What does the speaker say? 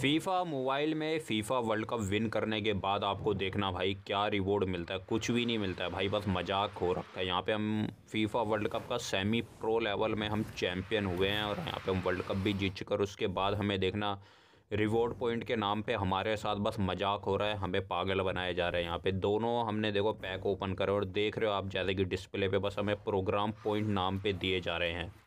FIFA mobile में FIFA World Cup win करने के बाद आपको देखना भाई क्या रिवॉर्ड मिलता है कुछ भी नहीं मिलता है भाई बस मजाक हो रखा है यहाँ पे हम फीफा वर्ल्ड कप का सेमी प्रो लेवल में हम चैम्पियन हुए हैं और यहाँ पे हम वर्ल्ड कप भी जीत कर उसके बाद हमें देखना रिवॉर्ड पॉइंट के नाम पे हमारे साथ बस मजाक हो रहा है हमें पागल बनाए जा रहे हैं यहाँ पे दोनों हमने देखो पैक ओपन करे और देख रहे हो आप जैसे कि डिस्प्ले पे बस हमें प्रोग्राम पॉइंट नाम पे दिए जा रहे हैं